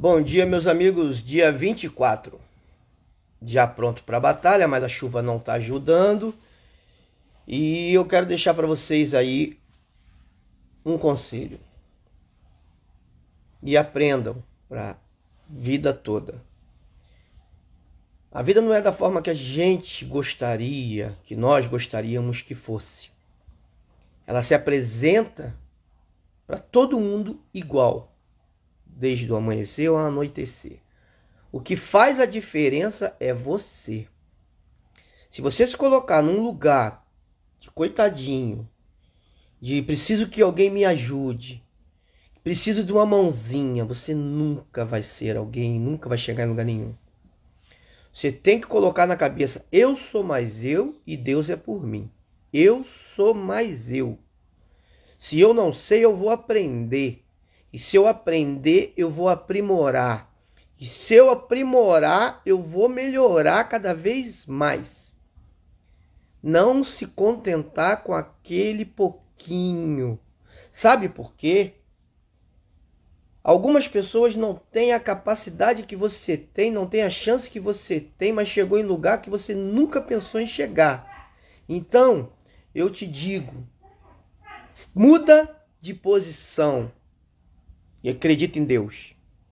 Bom dia, meus amigos. Dia 24. Já pronto para a batalha, mas a chuva não está ajudando. E eu quero deixar para vocês aí um conselho. E aprendam para vida toda. A vida não é da forma que a gente gostaria, que nós gostaríamos que fosse. Ela se apresenta para todo mundo igual desde o amanhecer ao anoitecer. O que faz a diferença é você. Se você se colocar num lugar de coitadinho, de preciso que alguém me ajude, preciso de uma mãozinha, você nunca vai ser alguém, nunca vai chegar em lugar nenhum. Você tem que colocar na cabeça: eu sou mais eu e Deus é por mim. Eu sou mais eu. Se eu não sei, eu vou aprender. E se eu aprender, eu vou aprimorar. E se eu aprimorar, eu vou melhorar cada vez mais. Não se contentar com aquele pouquinho. Sabe por quê? Algumas pessoas não têm a capacidade que você tem, não têm a chance que você tem, mas chegou em lugar que você nunca pensou em chegar. Então, eu te digo, muda de posição e acredita em Deus.